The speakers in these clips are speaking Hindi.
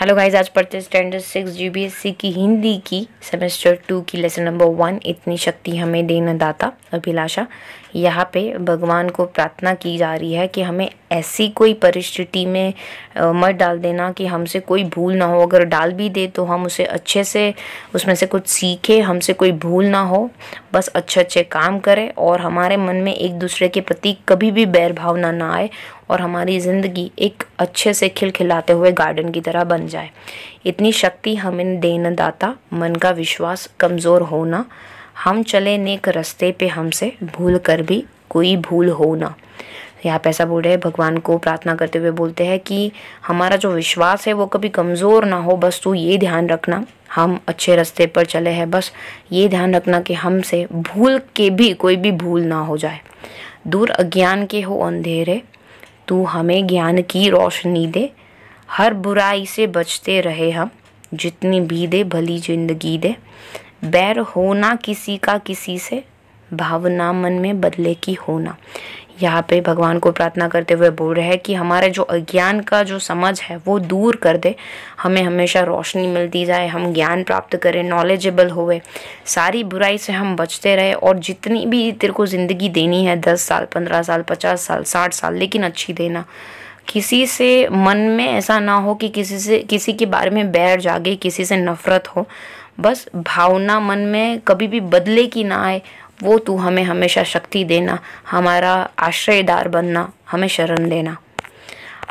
हेलो गाइस आज पढ़ते स्टैंडर्ड सिक्स सी की हिंदी की सेमेस्टर टू की लेसन नंबर वन इतनी शक्ति हमें देना दाता अभिलाषा यहाँ पे भगवान को प्रार्थना की जा रही है कि हमें ऐसी कोई परिस्थिति में मत डाल देना कि हमसे कोई भूल ना हो अगर डाल भी दे तो हम उसे अच्छे से उसमें से कुछ सीखे हमसे कोई भूल ना हो बस अच्छे अच्छे काम करें और हमारे मन में एक दूसरे के प्रति कभी भी बैर भावना ना आए और हमारी ज़िंदगी एक अच्छे से खिलखिलाते हुए गार्डन की तरह बन जाए इतनी शक्ति हमें देन दाता मन का विश्वास कमज़ोर होना हम चले नेक रस्ते पे हमसे भूल कर भी कोई भूल हो ना यहाँ पे ऐसा बोल रहे हैं भगवान को प्रार्थना करते हुए बोलते हैं कि हमारा जो विश्वास है वो कभी कमज़ोर ना हो बस तू ये ध्यान रखना हम अच्छे रास्ते पर चले हैं बस ये ध्यान रखना कि हमसे भूल के भी कोई भी भूल ना हो जाए दूर अज्ञान के हो अंधेरे तू हमें ज्ञान की रोशनी दे हर बुराई से बचते रहे हम जितनी भी दे भली जिंदगी दे बैर होना किसी का किसी से भावना मन में बदले की होना यहाँ पे भगवान को प्रार्थना करते हुए बोल रहे हैं कि हमारे जो अज्ञान का जो समझ है वो दूर कर दे हमें हमेशा रोशनी मिलती जाए हम ज्ञान प्राप्त करें नॉलेजेबल होए सारी बुराई से हम बचते रहे और जितनी भी तेरे को ज़िंदगी देनी है दस साल पंद्रह साल पचास साल साठ साल लेकिन अच्छी देना किसी से मन में ऐसा ना हो कि किसी से किसी के बारे में बैर जागे किसी से नफ़रत हो बस भावना मन में कभी भी बदले की ना आए वो तू हमें हमेशा शक्ति देना हमारा आश्रयदार बनना हमें शरण देना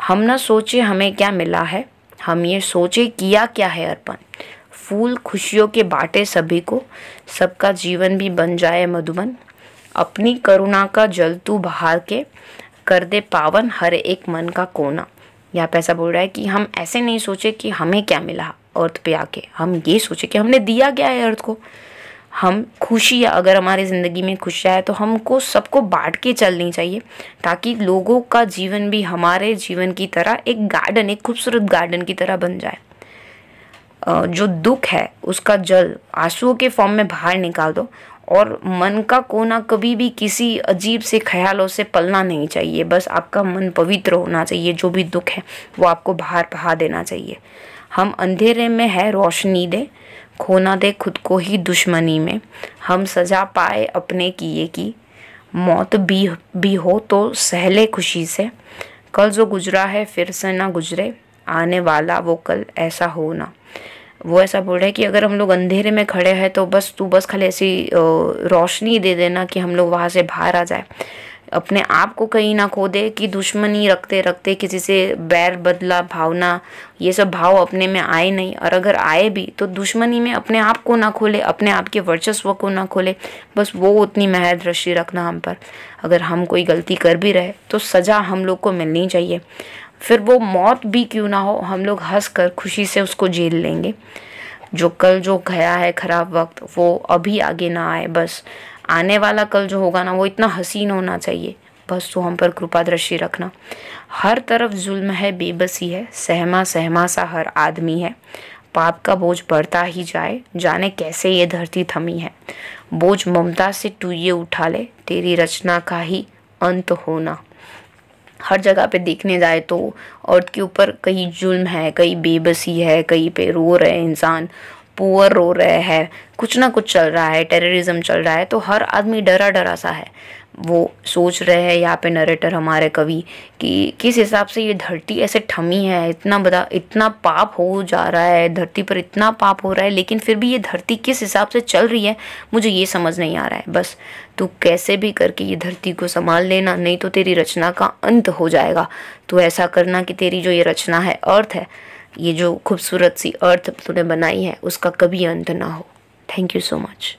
हम ना सोचे हमें क्या मिला है हम ये सोचे किया क्या है अर्पण फूल खुशियों के बांटे सभी को सबका जीवन भी बन जाए मधुबन अपनी करुणा का जल तू बहार के कर दे पावन हर एक मन का कोना यहाँ पैसा बोल रहा है कि हम ऐसे नहीं सोचे कि हमें क्या मिला अर्थ पे आके हम ये सोचें कि हमने दिया क्या है अर्थ को हम खुशी अगर हमारे ज़िंदगी में खुशियाँ है तो हमको सबको बांट के चलनी चाहिए ताकि लोगों का जीवन भी हमारे जीवन की तरह एक गार्डन एक खूबसूरत गार्डन की तरह बन जाए जो दुख है उसका जल आंसुओं के फॉर्म में बाहर निकाल दो और मन का कोना कभी भी किसी अजीब से ख्यालों से पलना नहीं चाहिए बस आपका मन पवित्र होना चाहिए जो भी दुख है वो आपको बाहर बहा देना चाहिए हम अंधेरे में है रोशनी दे खोना दे खुद को ही दुश्मनी में हम सजा पाए अपने किए की मौत भी भी हो तो सहले खुशी से कल जो गुजरा है फिर से ना गुजरे आने वाला वो कल ऐसा हो ना वो ऐसा बोल रहा है कि अगर हम लोग अंधेरे में खड़े हैं तो बस तू बस खाली ऐसी रोशनी दे देना कि हम लोग वहाँ से बाहर आ जाए अपने आप को कहीं ना खो दे कि दुश्मनी रखते रखते किसी से बैर बदला भावना ये सब भाव अपने में आए नहीं और अगर आए भी तो दुश्मनी में अपने आप को ना खोले अपने आप के वर्चस्व को ना खोले बस वो उतनी महर दृष्टि रखना हम पर अगर हम कोई गलती कर भी रहे तो सज़ा हम लोग को मिलनी चाहिए फिर वो मौत भी क्यों ना हो हम लोग हंस कर खुशी से उसको झेल लेंगे जो कल जो गया है ख़राब वक्त वो अभी आगे ना आए बस आने वाला कल जो होगा ना वो इतना हसीन होना चाहिए बस तो हम पर कृपा दृष्टि रखना हर तरफ जुल्म है बेबसी है सहमा सहमा सा हर आदमी है पाप का बोझ बढ़ता ही जाए जाने कैसे ये धरती थमी है बोझ ममता से टूये उठा ले तेरी रचना का ही अंत होना हर जगह पे देखने जाए तो अर्थ के ऊपर कहीं जुल्म है कहीं बेबसी है कहीं पे रो रहे इंसान पुअर रो रहे हैं कुछ ना कुछ चल रहा है टेररिज्म चल रहा है तो हर आदमी डरा डरा सा है वो सोच रहे हैं यहाँ पे नरेटर हमारे कवि कि किस हिसाब से ये धरती ऐसे ठमी है इतना बड़ा इतना पाप हो जा रहा है धरती पर इतना पाप हो रहा है लेकिन फिर भी ये धरती किस हिसाब से चल रही है मुझे ये समझ नहीं आ रहा है बस तू कैसे भी करके ये धरती को संभाल लेना नहीं तो तेरी रचना का अंत हो जाएगा तो ऐसा करना कि तेरी जो ये रचना है अर्थ है ये जो खूबसूरत सी अर्थ तूने बनाई है उसका कभी अंत ना हो थैंक यू सो मच